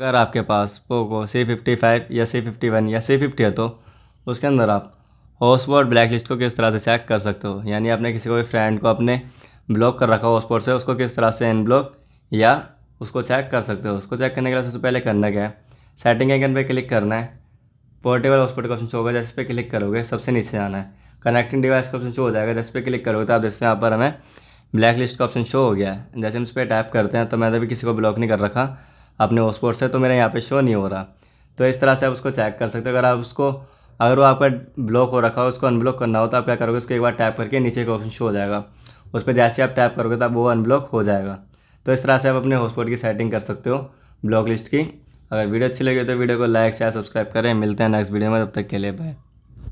अगर आपके पास पोको सी फिफ्टी फाइव या सी फिफ्टी वन या सी फिफ्टी है तो उसके अंदर आप हॉस्पॉट ब्लैक लिस्ट को किस तरह से चेक कर सकते हो यानी आपने किसी को भी फ्रेंड को अपने ब्लॉक कर रखा हो हॉस्पॉट से उसको किस तरह से अनब्लॉक या उसको चेक कर सकते हो उसको चेक करने के लिए सबसे पहले करना क्या है सेटिंग आइकन पर क्लिक करना है पोर्टेबल हॉस्पॉट का ऑप्शन शो होगा जैसे पे क्लिक करोगे सबसे नीचे आना है कनेक्टिंग डिवाइस का ऑप्शन शो हो जाएगा जैसे पे क्लिक करोगे तो आप देखते हैं यहाँ पर हमें ब्लैक लिस्ट का ऑप्शन शो हो गया है जैसे हम इस पर टैप करते हैं तो मैंने अभी किसी को ब्लॉक नहीं कर रखा अपने हॉटस्पॉट से तो मेरा यहाँ पे शो नहीं हो रहा तो इस तरह से आप उसको चेक कर सकते हो अगर आप उसको अगर वो आपका ब्लॉक हो रखा हो उसको अनब्लॉक करना हो तो आप क्या करोगे उसको एक बार टैप करके नीचे का ऑप्शन शो हो जाएगा उस पर जैसे आप टैप करोगे तो वो अनब्लॉक हो जाएगा तो इस तरह से आप अपने हॉटस्पॉट की सेटिंग कर सकते हो ब्लॉक लिस्ट की अगर वीडियो अच्छी लगी तो वीडियो को लाइक शेयर सब्सक्राइब करें मिलते हैं नेक्स्ट वीडियो में तब तक के लिए बाय